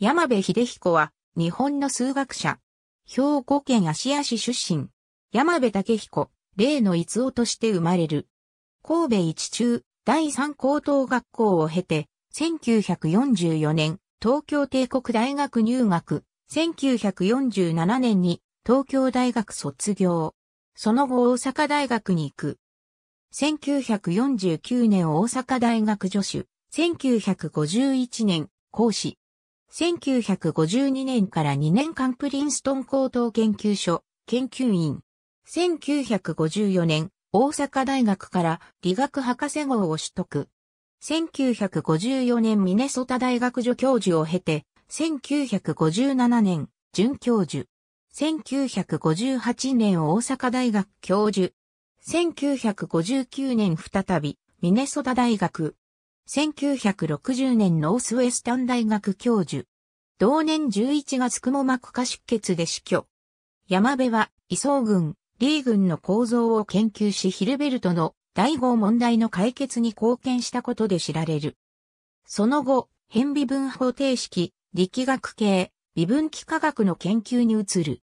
山部秀彦は、日本の数学者。兵庫県芦屋市出身。山部武彦、例の逸夫として生まれる。神戸一中、第三高等学校を経て、1944年、東京帝国大学入学、1947年に東京大学卒業。その後大阪大学に行く。1949年大阪大学助手、1951年講師。1952年から2年間プリンストン高等研究所、研究員。1954年、大阪大学から理学博士号を取得。1954年ミネソタ大学助教授を経て、1957年、准教授。1958年大阪大学教授。1959年再び、ミネソタ大学1960年ノースウェスタン大学教授。同年11月雲幕膜下出血で死去。山辺は、位相軍、リー軍の構造を研究しヒルベルトの第五問題の解決に貢献したことで知られる。その後、変微分方程式、力学系、微分幾何学の研究に移る。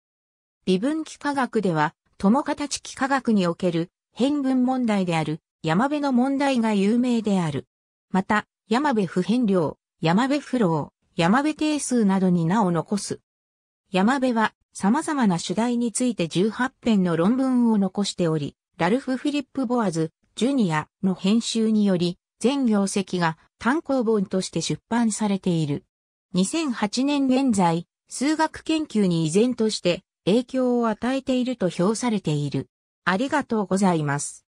微分幾何学では、友形幾何学における変分問題である山辺の問題が有名である。また、山部不変量、山部不老、山部定数などに名を残す。山部は様々な主題について18編の論文を残しており、ラルフ・フィリップ・ボアズ、ジュニアの編集により、全業績が単行本として出版されている。2008年現在、数学研究に依然として影響を与えていると評されている。ありがとうございます。